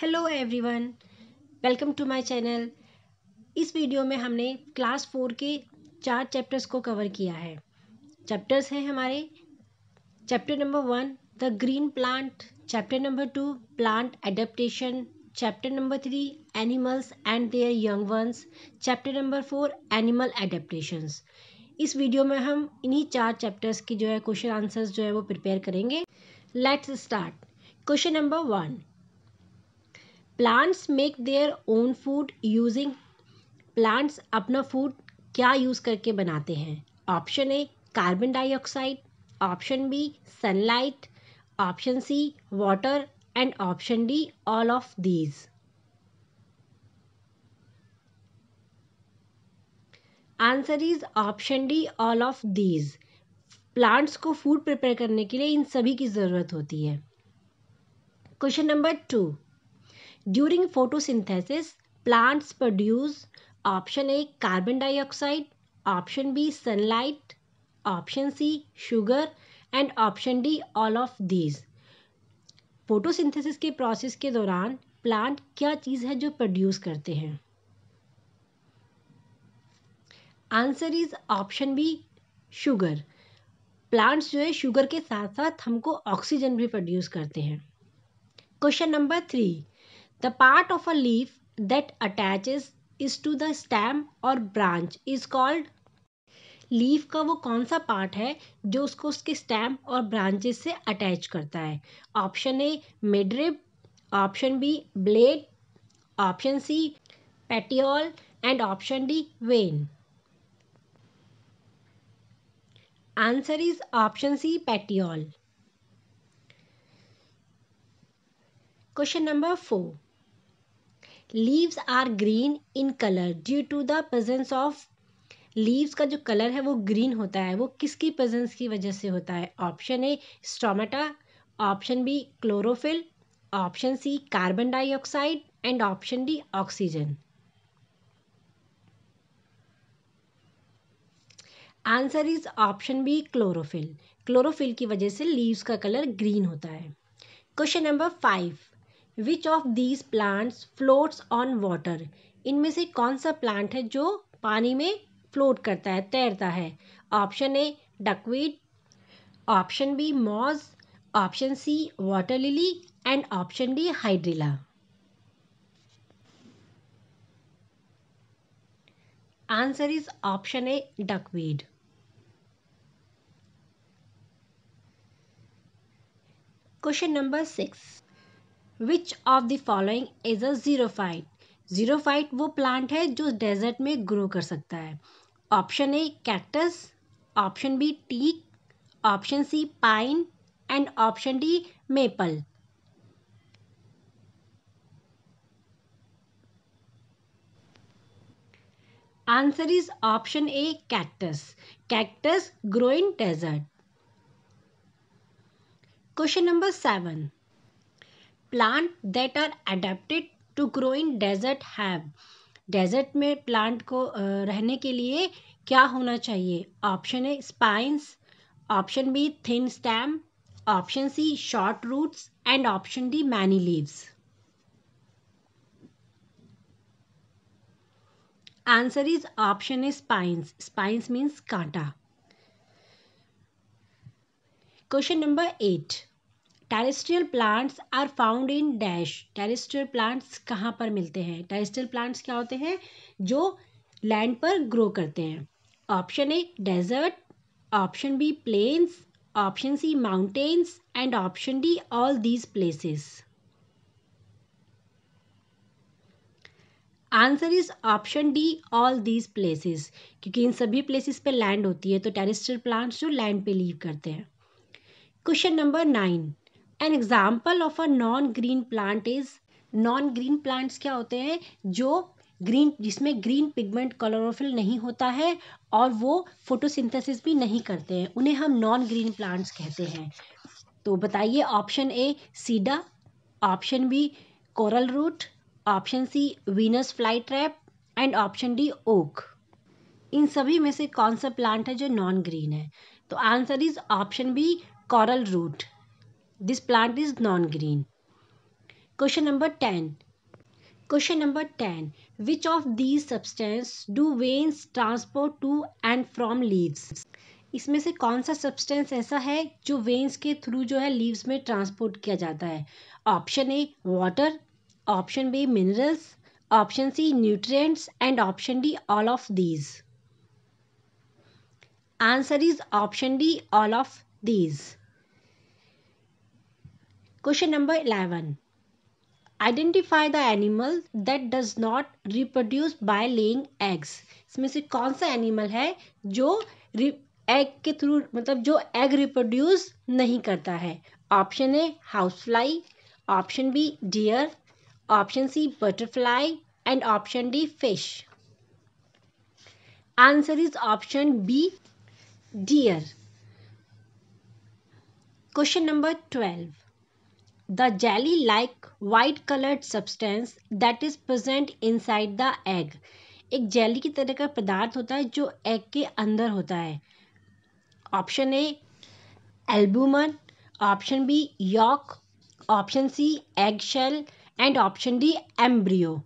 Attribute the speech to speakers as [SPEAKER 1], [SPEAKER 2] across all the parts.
[SPEAKER 1] hello everyone welcome to my channel इस video में हमने क्लास फोर के चार चैप्टर्स को कवर किया है चैप्टर्स हैं हमारे chapter number one the green plant chapter number two plant adaptation chapter number three animals and their young ones chapter number four animal adaptations इस वीडियो में हम इन्हीं चार चैप्टर्स के जो है क्वेश्चन आंसर्स जो है वो प्रिपेयर करेंगे let's start question number one plants make their own food using plants अपना फूड क्या यूज़ करके बनाते हैं option A carbon dioxide option B sunlight option C water and option D all of these answer is option D all of these plants को food prepare करने के लिए इन सभी की ज़रूरत होती है question number two photosynthesis plants produce option A carbon dioxide option B sunlight option C sugar and option D all of these photosynthesis के प्रोसेस के दौरान प्लांट क्या चीज़ है जो प्रोड्यूस करते हैं answer is option B sugar plants जो है शुगर के साथ साथ हमको ऑक्सीजन भी प्रोड्यूस करते हैं question number three The part of a leaf that attaches is to the stem और branch is called लीफ का वो कौन सा पार्ट है जो उसको उसके स्टैम और ब्रांचेस से अटैच करता है option A midrib option B blade option C petiole and option D vein answer is option C petiole question number four leaves are green in colour due to the presence of leaves का जो colour है वो green होता है वो किसकी presence की वजह से होता है option A stomata option B chlorophyll option C carbon dioxide and option D oxygen answer is option B chlorophyll chlorophyll की वजह से लीव्स का कलर ग्रीन होता है question number five which of these plants floats on water इनमें से कौन सा प्लांट है जो पानी में फ्लोट करता है तैरता है option A duckweed option B moss option C water lily and option D hydrilla answer is option A duckweed question number six which of the following is a xerophyte xerophyte वो plant है जो desert में grow कर सकता है option A cactus option B teak option C pine and option D maple answer is option A cactus cactus grow in desert question number seven plant that are adapted to grow in desert have desert में plant को रहने के लिए क्या होना चाहिए option A spines option B thin stem option C short roots and option D many leaves answer is option A spines spines means कांटा question number eight terrestrial plants are found in dash terrestrial plants कहाँ पर मिलते हैं terrestrial plants क्या होते हैं जो land पर ग्रो करते हैं option A desert option B plains option C mountains and option D all these places answer is option D all these places क्योंकि इन सभी प्लेसेस पे लैंड होती है तो टेरेस्ट्रियल प्लांट्स जो लैंड पे लीव करते हैं question number nine an example of a non green plant is non green plants क्या होते हैं जो ग्रीन जिसमें ग्रीन पिगमेंट कलरोफिल नहीं होता है और वो फोटोसिंथेसिस भी नहीं करते हैं उन्हें हम नॉन ग्रीन प्लांट्स कहते हैं तो बताइए option A cedar option B coral root option C Venus flytrap and option D oak इन सभी में से कौन सा प्लांट है जो नॉन ग्रीन है तो answer is option B coral root this plant is non green question number ten question number ten which of these substance do veins transport to and from leaves इसमें से कौन सा substance ऐसा है जो veins के थ्रू जो है लीव्स में ट्रांसपोर्ट किया जाता है option A water option B minerals option C nutrients and option D all of these answer is option D all of these question number eleven identify the animal that does not reproduce by laying eggs इसमें से कौन सा animal है जो egg के through मतलब जो egg reproduce नहीं करता है option A house fly option B deer option C butterfly and option D fish answer is option B deer question number twelve the the like like coloured substance that is present inside the egg एक jelly की तरह का पदार्थ होता है जो egg के अंदर होता है option A albumen option B yolk option C eggshell and option D embryo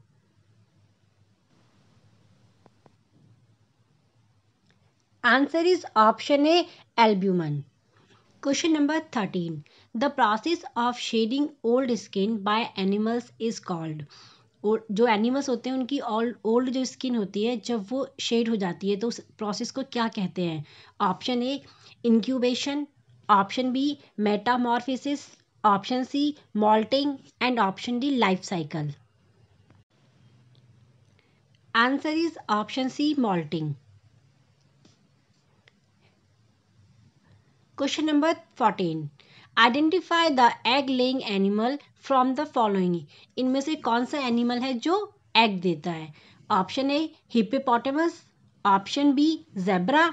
[SPEAKER 1] answer is option A albumen question number thirteen the process of shedding old skin by animals is called और जो animals होते हैं उनकी old old जो skin होती है जब वो शेड हो जाती है तो उस प्रोसेस को क्या कहते हैं option A incubation option B metamorphosis option C moulting and option D life cycle answer is option C moulting question number fourteen identify the egg laying animal from the following इनमें से कौन सा animal है जो egg देता है option A hippopotamus option B zebra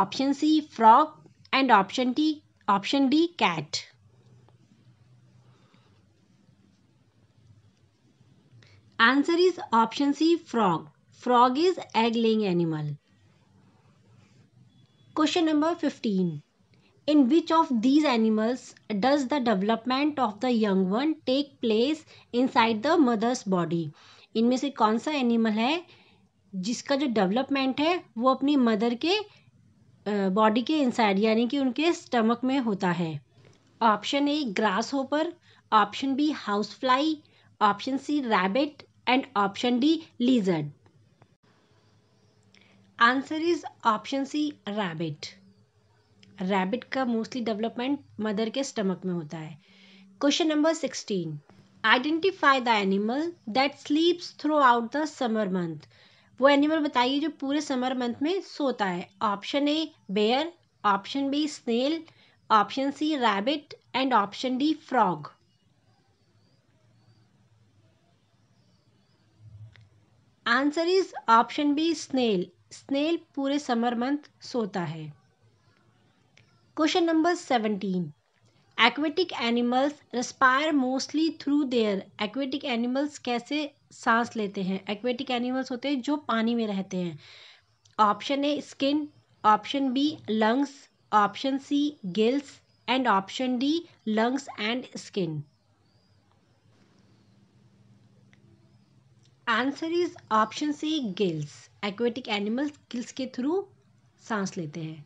[SPEAKER 1] option C frog and option D option D cat answer is option C frog frog is egg laying animal question number fifteen in which of these animals does the development of the young one take place inside the mother's body इनमें से कौन सा animal है जिसका जो development है वो अपनी मदर के बॉडी के इनसाइड यानी कि उनके स्टमक में होता है option A grasshopper option B house fly option C rabbit and option D lizard answer is option C rabbit rabbit का मोस्टली डेवलपमेंट मदर के स्टमक में होता है question number sixteen identify the animal that sleeps throughout the summer month वो animal बताइए जो पूरे summer month में सोता है option A bear option B snail option C rabbit and option D frog answer is option B snail snail पूरे summer month सोता है question number seventeen aquatic animals respire mostly through their aquatic animals कैसे सांस लेते हैं aquatic animals होते हैं जो पानी में रहते हैं option A skin option B lungs option C gills and option D lungs and skin answer is option C gills aquatic animals gills के थ्रू सांस लेते हैं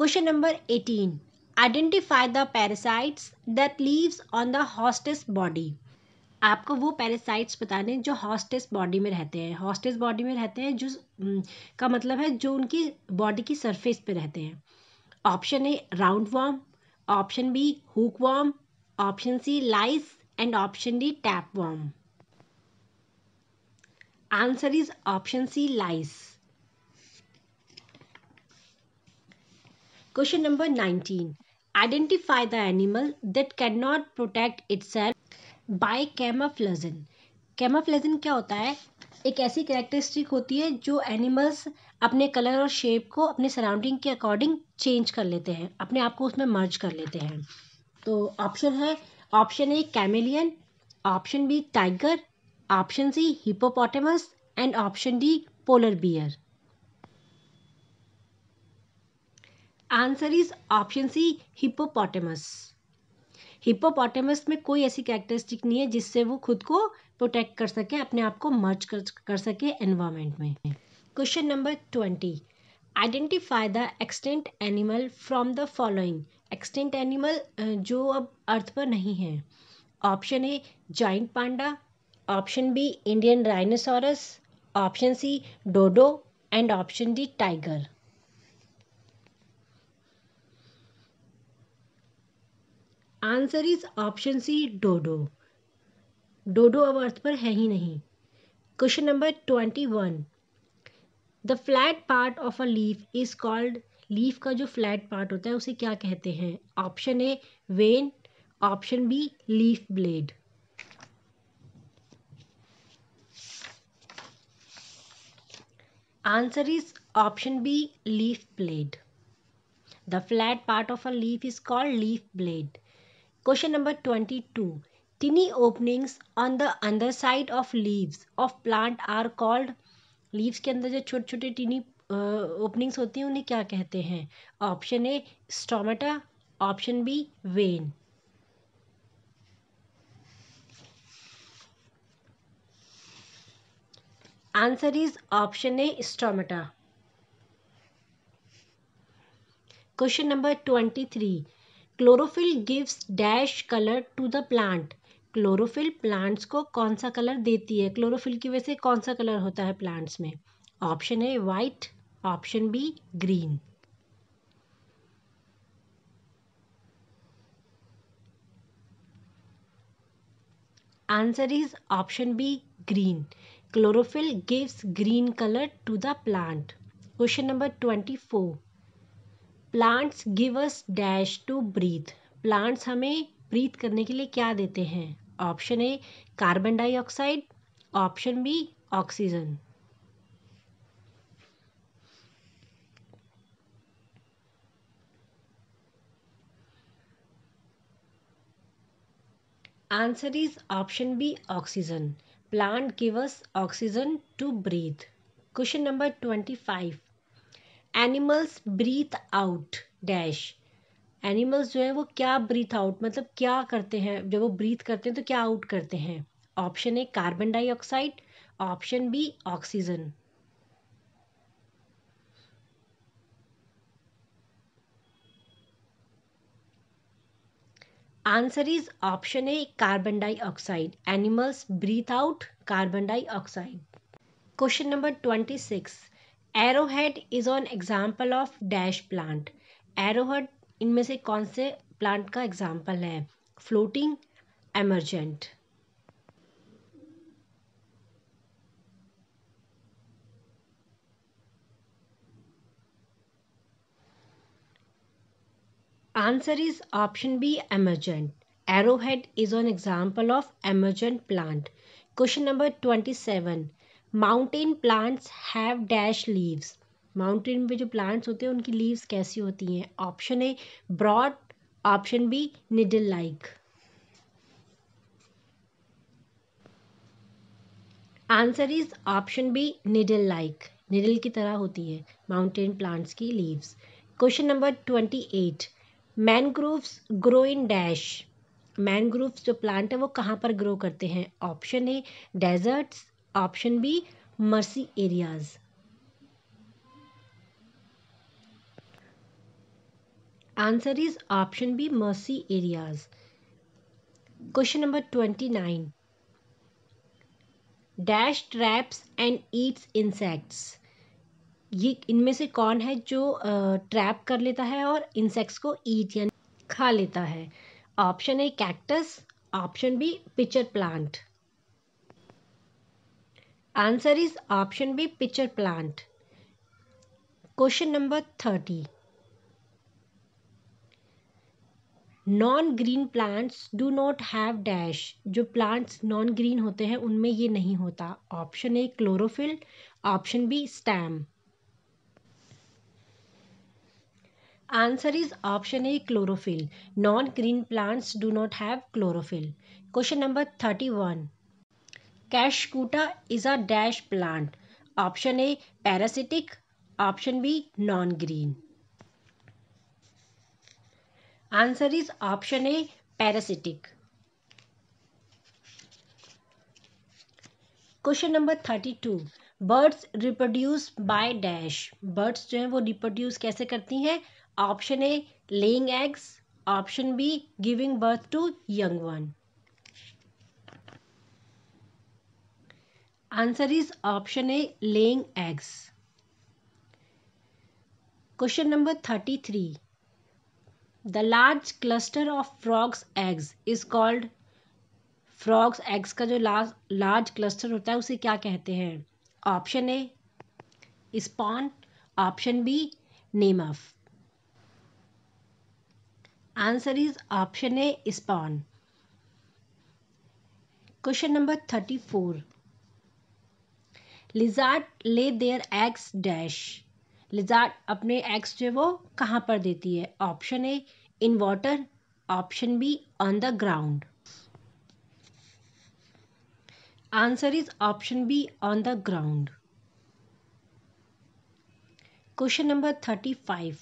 [SPEAKER 1] question number eighteen identify the parasites that lives on the host's body आपको वो parasites बताने हैं जो hostess body में रहते हैं हॉस्टेस बॉडी में रहते हैं जो हम्म, का मतलब है जो उनकी बॉडी की सरफेस पे रहते हैं option A roundworm option B hookworm option C lice and option D tapeworm answer is option C lice question number nineteen identify the animal that can cannot protect itself by camouflaging camouflaging क्या होता है एक ऐसी characteristic होती है जो animals अपने colour और शेप को अपने सराउंडिंग के अकॉर्डिंग चेंज कर लेते हैं अपने आप को उसमें मर्ज कर लेते हैं तो ऑप्शन है option A chameleon option B tiger option C hippopotamus and option D polar bear answer is option C hippopotamus hippopotamus में कोई ऐसी कैरेक्टरिस्टिक नहीं है जिससे वो खुद को प्रोटेक्ट कर सके अपने आप को मर्ज कर, कर सके एनवायरमेंट में question number twenty identify the extinct animal from the following extinct animal जो अब अर्थ पर नहीं है option A giant panda option B Indian rhinoceros option C dodo and option D tiger answer is option C dodo dodo अब earth पर है ही नहीं question number twenty one the flat part of a leaf is called leaf का जो flat part होता है उसे क्या कहते हैं option A vein option B leaf blade answer is option B leaf blade the flat part of a leaf is called leaf blade question number twenty two tiny openings on the अंदर side of leaves of plant are called leaves के अंदर जो छोटे छोटे टिनी openings होती हैं उन्हें क्या कहते हैं option A stomata option B vein answer is option A stomata question number twenty three chlorophyll gives dash colour to the plant chlorophyll plants को कौन सा कलर देती है क्लोरोफिल की वजह से कौन सा कलर होता है प्लांट्स में option A white option B green answer is option B green chlorophyll gives green colour to the plant question number twenty four plants give us dash to breathe plants हमें breathe करने के लिए क्या देते हैं option A carbon dioxide option B oxygen answer is option B oxygen plant give us oxygen to breathe question number twenty five animals breathe out dash animals जो है वो क्या ब्रीथ आउट मतलब क्या करते हैं जब वो ब्रीथ करते हैं तो क्या आउट करते हैं option A carbon dioxide option B oxygen answer is option A carbon dioxide animals breathe out carbon dioxide question number twenty six arrowhead is an example of dash plant arrowhead इनमें से कौन से plant का example है floating emergent answer is option B emergent arrowhead is an example of emergent plant question number twenty seven mountain plants have dash leaves mountain में जो plants होते हैं उनकी लीव्स कैसी होती हैं option A broad option B needle like answer is option B needle like needle की तरह होती है माउंटेन प्लांट्स की leaves question number twenty eight mangroves grow in dash mangroves जो प्लांट है वो कहाँ पर ग्रो करते हैं option A deserts option B marshy areas answer is option B marshy areas question number twenty nine dash traps and eats insects ये इनमें से कौन है जो ट्रैप कर लेता है और इंसेक्ट्स को ईट यानी खा लेता है option A cactus option B pitcher plant answer is option B picture plant question number thirty non green plants do not have dash जो प्लांट्स नॉन ग्रीन होते हैं उनमें ये नहीं होता option A chlorophyll option B stem answer is option A chlorophyll non green plants do not have chlorophyll question number thirty one cuscuta is a dash plant option A parasitic option B non green answer is option A parasitic question number thirty two birds reproduce by dash birds जो है वो reproduce कैसे करती हैं option A laying eggs option B giving birth to young one answer is option A laying eggs question number thirty three the large cluster of frog's eggs is called frog's eggs का जो large large cluster होता है उसे क्या कहते हैं option A spawn option B name of answer is option A spawn question number thirty four lizard lay their eggs dash lizard अपने eggs जो वो कहाँ पर देती है option A in water option B on the ground answer is option B on the ground question number thirty five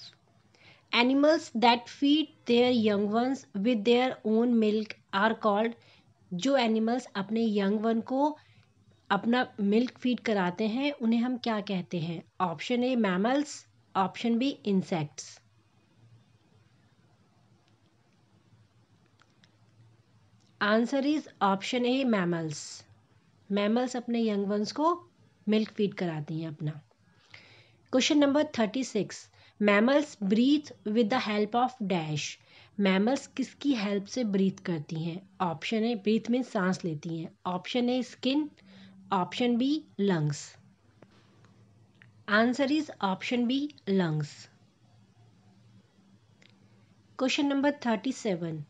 [SPEAKER 1] animals that feed their young ones with their own milk are called जो animals अपने young one को अपना milk feed कराते हैं उन्हें हम क्या कहते हैं option A mammals option B insects answer is option A mammals mammals अपने यंग वंस को मिल्क फीड कराती हैं अपना question number thirty six mammals breathe with the help of dash mammals किसकी हेल्प से ब्रीथ करती हैं ऑप्शन ए ब्रीथ में सांस लेती हैं option A skin option B lungs answer is option B lungs question number thirty seven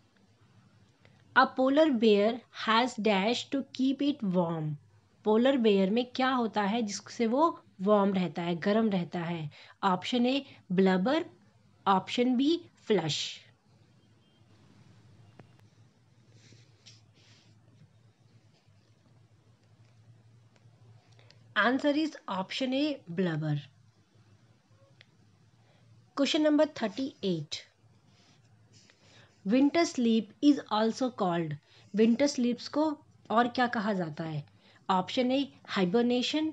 [SPEAKER 1] a polar bear has dash to keep it warm polar bear में क्या होता है जिससे वो वार्म रहता है गर्म रहता है option A blubber option B flesh answer is option A blubber question number thirty eight winter sleep is also called winter sleeps को और क्या कहा जाता है option A hibernation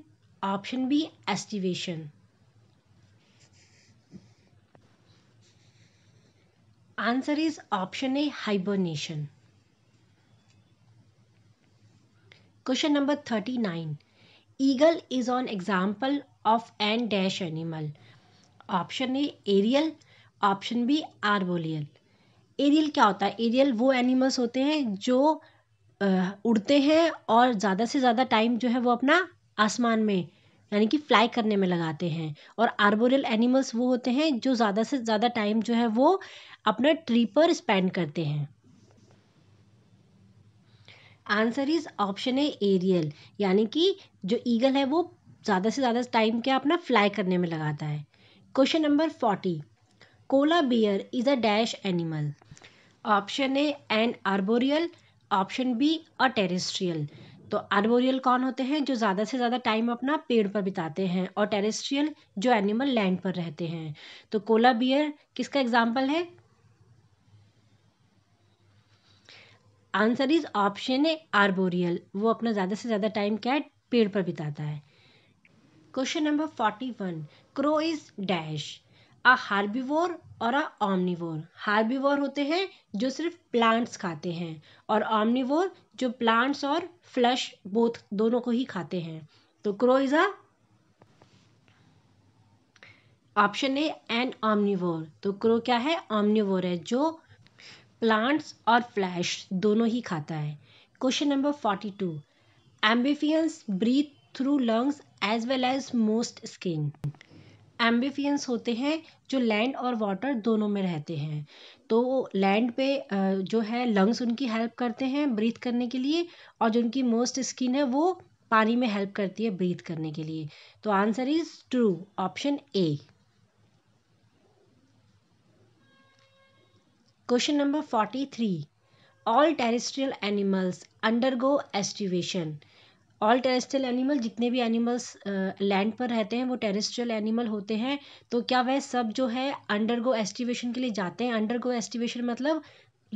[SPEAKER 1] option B aestivation answer is option A hibernation question number thirty nine eagle is an example of an dash animal option A aerial option B arboreal aerial क्या होता है aerial वो animals होते हैं जो उड़ते हैं और ज़्यादा से ज़्यादा टाइम जो है वो अपना आसमान में यानी कि फ्लाई करने में लगाते हैं और आर्बोरियल एनिमल्स वो होते हैं जो ज़्यादा से ज़्यादा टाइम जो है वो अपना ट्री पर स्पेंड करते हैं आंसर इज ऑप्शन है एरियल यानी कि जो ईगल है वो ज़्यादा से ज़्यादा टाइम क्या अपना फ्लाई करने में लगाता है question number forty koala bear is a dash animal option A an arboreal option B a terrestrial तो आर्बोरियल कौन होते हैं जो ज़्यादा से ज़्यादा टाइम अपना पेड़ पर बिताते हैं और टेरेस्ट्रियल जो एनिमल लैंड पर रहते हैं तो कोला बियर किसका एग्जाम्पल है answer is option A arboreal वो अपना ज़्यादा से ज़्यादा टाइम क्या है पेड़ पर बिताता है question number forty one crow is dash a herbivore और अ ऑमनीवोर हार्बिवोर होते हैं जो सिर्फ प्लांट्स खाते हैं और ऑमनीवोर जो प्लांट्स और फ्लश बोथ दोनों को ही खाते हैं तो crow is a option A and omnivore तो क्रो क्या है ऑमनीवोर है जो प्लांट्स और फ्लैश दोनों ही खाता है question number forty two amphibians breathe through lungs as well as most skin amphibians होते हैं जो लैंड और वाटर दोनों में रहते हैं तो लैंड पे जो है लंग्स उनकी हेल्प करते हैं ब्रीथ करने के लिए और जो उनकी मोस्ट स्किन है वो पानी में हेल्प करती है ब्रीथ करने के लिए तो answer is true option A question forty three all terrestrial animals undergo aestivation all terrestrial animal जितने भी एनिमल्स लैंड uh, पर रहते हैं वो टेरिस्ट्रियल एनिमल होते हैं तो क्या वह सब जो है अंडरगो एस्टिवेशन के लिए जाते हैं अंडरगो एस्टिवेशन मतलब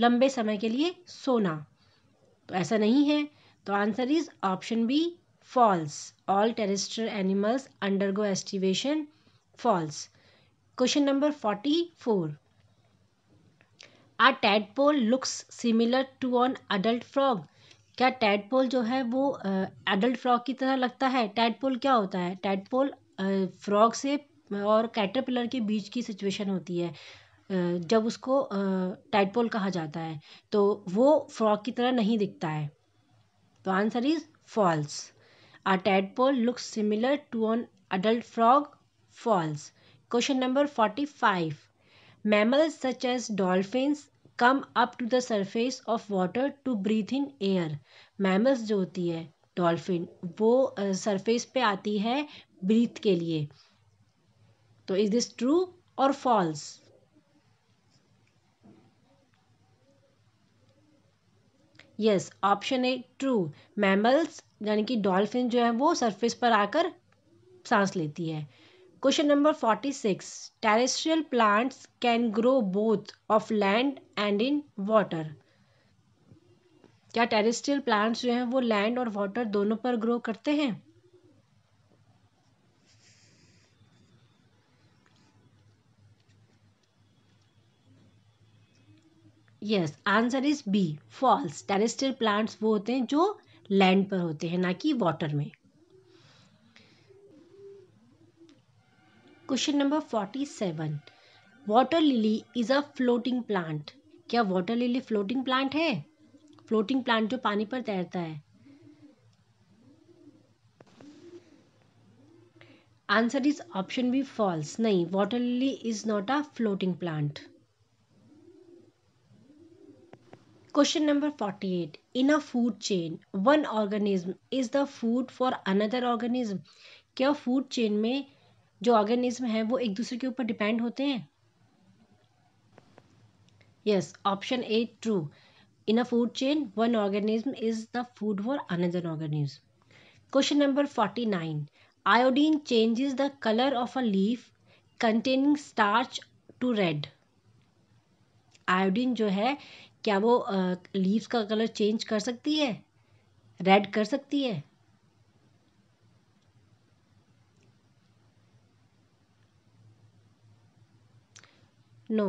[SPEAKER 1] लंबे समय के लिए सोना तो ऐसा नहीं है तो answer is option B false all terrestrial animals undergo aestivation false question number forty four a pole looks similar to an adult frog क्या पोल जो है वो एडल्ट फ्रॉग की तरह लगता है पोल क्या होता है टेडपोल फ्रॉग से और कैटरपिलर के बीच की सिचुएशन होती है जब उसको टेडपोल कहा जाता है तो वो फ्रॉग की तरह नहीं दिखता है तो answer is false a pole looks similar to an adult frog false question number forty five mammals such as dolphins come up to the surface of water to breathe in air mammals जो होती है dolphin वो surface पे आती है breathe के लिए तो इज दिस ट्रू और false yes option A true mammals यानी कि डॉल्फिन जो है वो सरफेस पर आकर सांस लेती है question number forty six terrestrial plants can grow both of land and in water क्या टेरेस्ट्रियल प्लांट्स जो हैं वो लैंड और वाटर दोनों पर ग्रो करते हैं yes answer is B false terrestrial plants वो होते हैं जो लैंड पर होते हैं ना कि वाटर में question number forty seven water lily is a floating plant क्या वाटर लिली फ्लोटिंग प्लांट है फ्लोटिंग प्लांट जो पानी पर तैरता है answer is option B false नहीं water lily is not a floating plant question number forty eight in a food chain one organism is the food for another organism क्या food chain में जो organism है वो एक दूसरे के ऊपर डिपेंड होते हैं yes option A true in a food chain one organism is the food for another organism question number forty nine iodine changes the colour of a leaf containing starch to red iodine जो है क्या वो leaves का colour change कर सकती है red कर सकती है no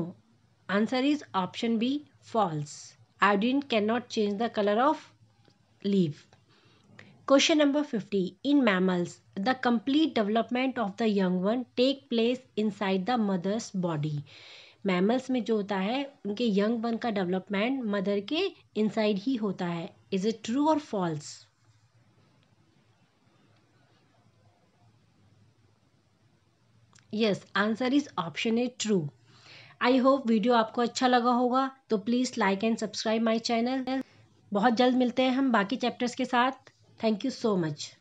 [SPEAKER 1] answer is option B false iodine can not change the colour of leave question number fifty in mammals the complete development of the young one take place inside the mother's body mammals में जो होता है उनके young one का development mother के inside ही होता है इज इट ट्रू और false yes answer is option A true I hope video आपको अच्छा लगा होगा तो please like and subscribe my channel बहुत जल्द मिलते हैं हम बाकी चैप्टर्स के साथ थैंक यू सो मच